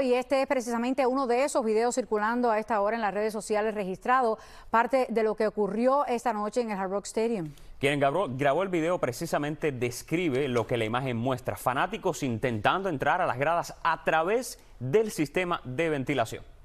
Y este es precisamente uno de esos videos circulando a esta hora en las redes sociales registrado, parte de lo que ocurrió esta noche en el Hard Rock Stadium. Quien grabó, grabó, el video precisamente describe lo que la imagen muestra, fanáticos intentando entrar a las gradas a través del sistema de ventilación.